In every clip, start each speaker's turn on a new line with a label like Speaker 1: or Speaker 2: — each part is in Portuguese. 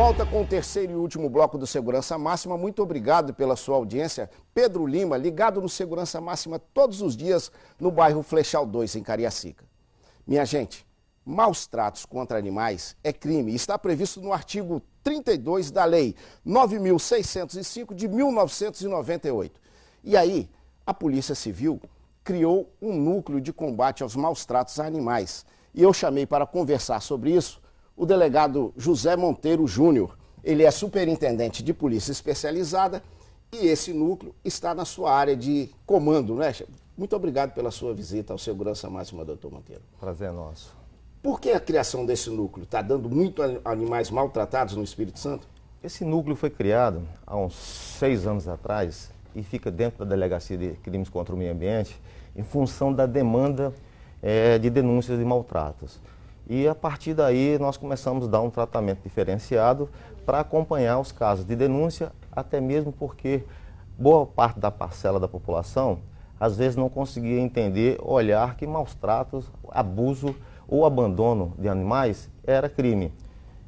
Speaker 1: volta com o terceiro e último bloco do Segurança Máxima. Muito obrigado pela sua audiência. Pedro Lima, ligado no Segurança Máxima todos os dias no bairro Flechal 2, em Cariacica. Minha gente, maus tratos contra animais é crime. Está previsto no artigo 32 da Lei 9.605 de 1998. E aí, a Polícia Civil criou um núcleo de combate aos maus tratos a animais. E eu chamei para conversar sobre isso o delegado José Monteiro Júnior. Ele é superintendente de polícia especializada e esse núcleo está na sua área de comando, né? Muito obrigado pela sua visita ao Segurança Máxima, doutor Monteiro.
Speaker 2: Prazer é nosso.
Speaker 1: Por que a criação desse núcleo? Está dando muito animais maltratados no Espírito Santo?
Speaker 2: Esse núcleo foi criado há uns seis anos atrás e fica dentro da Delegacia de Crimes contra o Meio Ambiente em função da demanda é, de denúncias de maltratos. E a partir daí nós começamos a dar um tratamento diferenciado para acompanhar os casos de denúncia, até mesmo porque boa parte da parcela da população às vezes não conseguia entender, olhar que maus tratos, abuso ou abandono de animais era crime.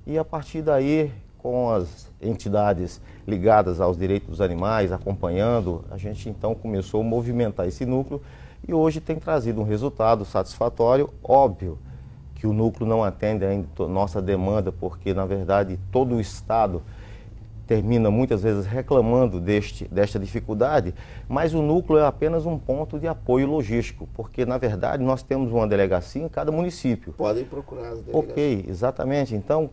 Speaker 2: E a partir daí, com as entidades ligadas aos direitos dos animais, acompanhando, a gente então começou a movimentar esse núcleo e hoje tem trazido um resultado satisfatório, óbvio que o núcleo não atende ainda nossa demanda, porque, na verdade, todo o Estado termina muitas vezes reclamando deste, desta dificuldade, mas o núcleo é apenas um ponto de apoio logístico, porque na verdade nós temos uma delegacia em cada município. Podem
Speaker 1: procurar as delegacias. Ok,
Speaker 2: exatamente. Então,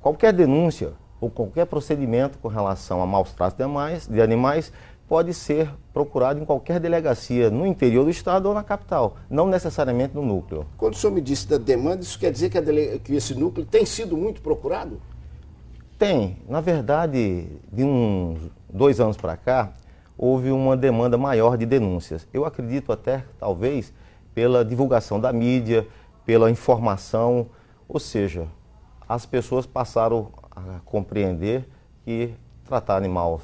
Speaker 2: qualquer denúncia ou qualquer procedimento com relação a maus tratos de animais, de animais pode ser procurado em qualquer delegacia no interior do estado ou na capital, não necessariamente no núcleo.
Speaker 1: Quando o senhor me disse da demanda, isso quer dizer que, dele... que esse núcleo tem sido muito procurado?
Speaker 2: Tem. Na verdade, de uns dois anos para cá, houve uma demanda maior de denúncias. Eu acredito até, talvez, pela divulgação da mídia, pela informação, ou seja, as pessoas passaram a compreender que tratar animal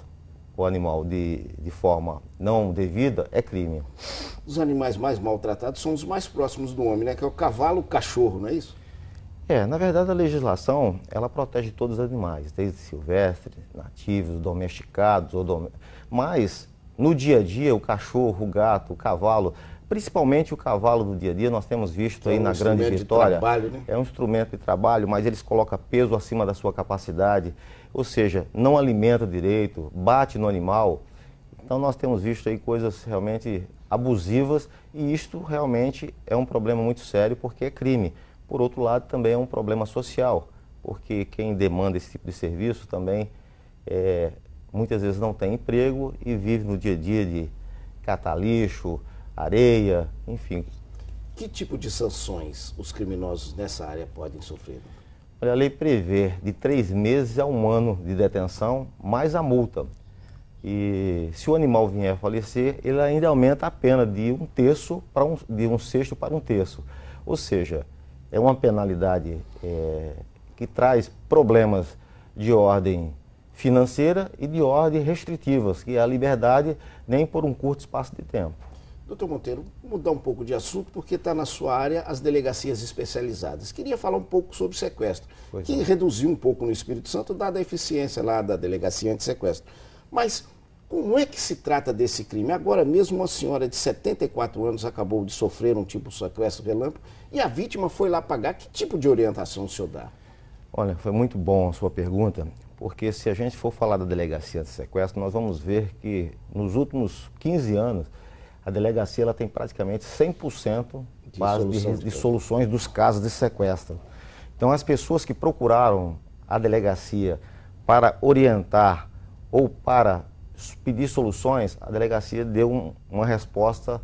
Speaker 2: o animal de, de forma não devida é crime.
Speaker 1: Os animais mais maltratados são os mais próximos do homem, né? Que é o cavalo, o cachorro, não é
Speaker 2: isso? É, na verdade a legislação, ela protege todos os animais, desde silvestres, nativos, domesticados, ou dom... mas no dia a dia o cachorro, o gato, o cavalo, principalmente o cavalo do dia a dia, nós temos visto é aí um na grande vitória. Trabalho, né? É um instrumento de trabalho, mas eles colocam peso acima da sua capacidade, ou seja, não alimenta direito, bate no animal. Então nós temos visto aí coisas realmente abusivas e isto realmente é um problema muito sério porque é crime. Por outro lado, também é um problema social, porque quem demanda esse tipo de serviço também é, muitas vezes não tem emprego e vive no dia a dia de catar lixo, areia, enfim.
Speaker 1: Que tipo de sanções os criminosos nessa área podem sofrer?
Speaker 2: Olha, a lei prevê de três meses a um ano de detenção, mais a multa. E se o animal vier a falecer, ele ainda aumenta a pena de um terço para um, de um sexto para um terço. Ou seja, é uma penalidade é, que traz problemas de ordem financeira e de ordem restritivas, que é a liberdade nem por um curto espaço de tempo.
Speaker 1: Doutor Monteiro, mudar um pouco de assunto, porque está na sua área as delegacias especializadas. Queria falar um pouco sobre sequestro, pois que é. reduziu um pouco no Espírito Santo, dada a eficiência lá da delegacia anti-sequestro. Mas como é que se trata desse crime? Agora mesmo uma senhora de 74 anos acabou de sofrer um tipo de sequestro relâmpago e a vítima foi lá pagar. Que tipo de orientação o senhor dá?
Speaker 2: Olha, foi muito bom a sua pergunta, porque se a gente for falar da delegacia de sequestro, nós vamos ver que nos últimos 15 anos a delegacia ela tem praticamente 100% de, quase de, de, de soluções dos casos de sequestro. Então, as pessoas que procuraram a delegacia para orientar ou para pedir soluções, a delegacia deu um, uma resposta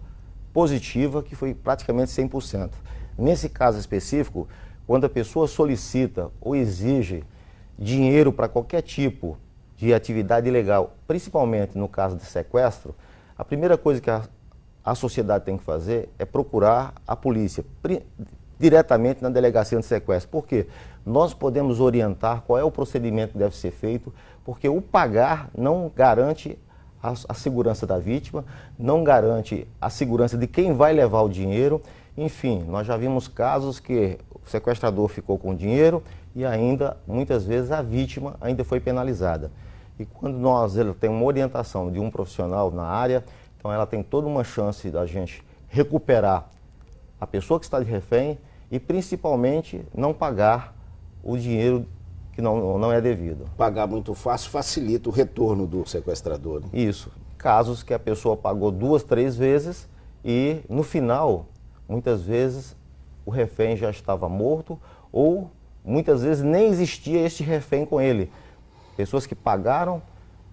Speaker 2: positiva que foi praticamente 100%. Nesse caso específico, quando a pessoa solicita ou exige dinheiro para qualquer tipo de atividade ilegal, principalmente no caso de sequestro, a primeira coisa que a a sociedade tem que fazer é procurar a polícia diretamente na delegacia de sequestro. Por quê? Nós podemos orientar qual é o procedimento que deve ser feito, porque o pagar não garante a, a segurança da vítima, não garante a segurança de quem vai levar o dinheiro. Enfim, nós já vimos casos que o sequestrador ficou com o dinheiro e ainda, muitas vezes, a vítima ainda foi penalizada. E quando nós temos uma orientação de um profissional na área, então ela tem toda uma chance da gente recuperar a pessoa que está de refém e principalmente não pagar o dinheiro que não, não é devido. Pagar muito fácil facilita o retorno do sequestrador. Né? Isso. Casos que a pessoa pagou duas, três vezes e no final, muitas vezes, o refém já estava morto ou muitas vezes nem existia este refém com ele. Pessoas que pagaram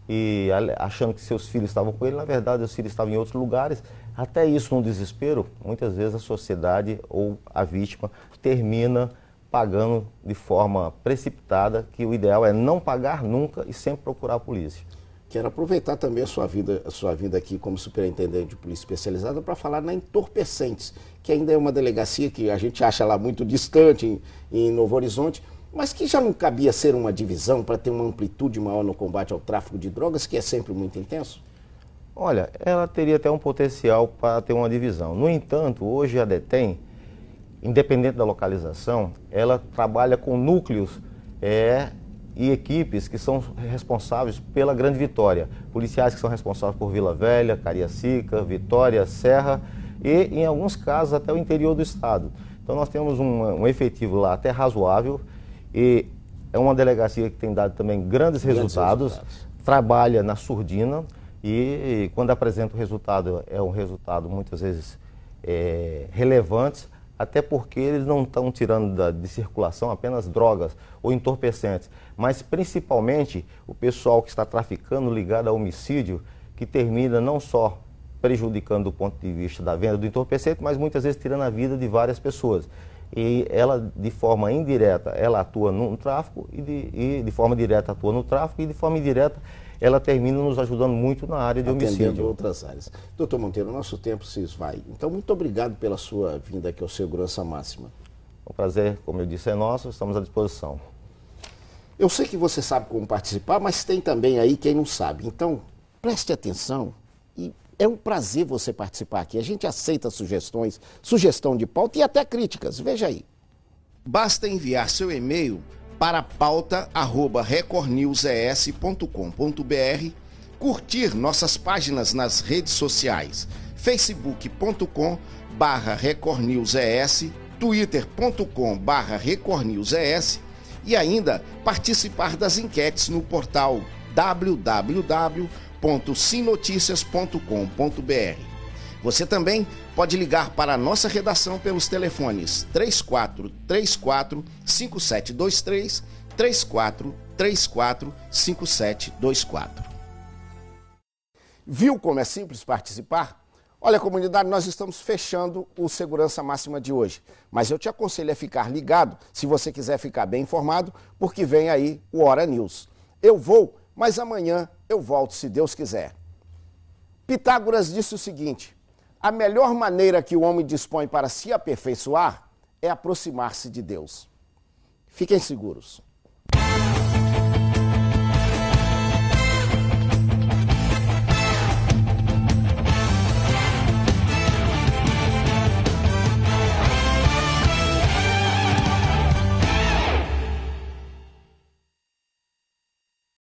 Speaker 2: e achando que seus filhos estavam com ele, na verdade, os filhos estavam em outros lugares. Até isso, no desespero, muitas vezes a sociedade ou a vítima termina pagando de forma precipitada, que o ideal é não pagar nunca e sempre procurar a polícia.
Speaker 1: Quero aproveitar também a sua vida, a sua vida aqui como superintendente de polícia especializada para falar na Entorpecentes, que ainda é uma delegacia que a gente acha lá muito distante em, em Novo Horizonte, mas que já não cabia ser uma divisão para ter uma amplitude maior no combate ao tráfico de drogas, que é sempre muito intenso?
Speaker 2: Olha, ela teria até um potencial para ter uma divisão. No entanto, hoje a DETEM, independente da localização, ela trabalha com núcleos é, e equipes que são responsáveis pela Grande Vitória. Policiais que são responsáveis por Vila Velha, Cariacica, Vitória, Serra e, em alguns casos, até o interior do estado. Então, nós temos um, um efetivo lá até razoável e é uma delegacia que tem dado também grandes, grandes resultados, resultados, trabalha na surdina e, e, quando apresenta o resultado, é um resultado muitas vezes é, relevante, até porque eles não estão tirando da, de circulação apenas drogas ou entorpecentes, mas principalmente o pessoal que está traficando ligado a homicídio, que termina não só prejudicando do ponto de vista da venda do entorpecente, mas muitas vezes tirando a vida de várias pessoas e ela, de forma indireta, ela atua no tráfico e de, e de forma direta atua no tráfico e de forma indireta ela termina nos ajudando muito na área de Atendendo homicídio.
Speaker 1: outras áreas. Doutor Monteiro, nosso tempo se esvai. Então, muito obrigado pela sua vinda aqui ao Segurança Máxima. O prazer, como eu disse, é nosso, estamos à disposição. Eu sei que você sabe como participar, mas tem também aí quem não sabe. Então, preste atenção e é um prazer você participar aqui. A gente aceita sugestões, sugestão de pauta e até críticas. Veja aí. Basta enviar seu e-mail para pauta@recordnewses.com.br, curtir nossas páginas nas redes sociais, facebook.com barra recordnewses, twitter.com barra recordnewses e ainda participar das enquetes no portal www.recordnewses.com.br www.sinoticias.com.br. Você também pode ligar para a nossa redação pelos telefones 3434 5723 3434 5724. Viu como é simples participar? Olha, comunidade, nós estamos fechando o Segurança Máxima de hoje, mas eu te aconselho a ficar ligado se você quiser ficar bem informado, porque vem aí o Hora News. Eu vou, mas amanhã eu volto se Deus quiser. Pitágoras disse o seguinte: a melhor maneira que o homem dispõe para se aperfeiçoar é aproximar-se de Deus. Fiquem seguros.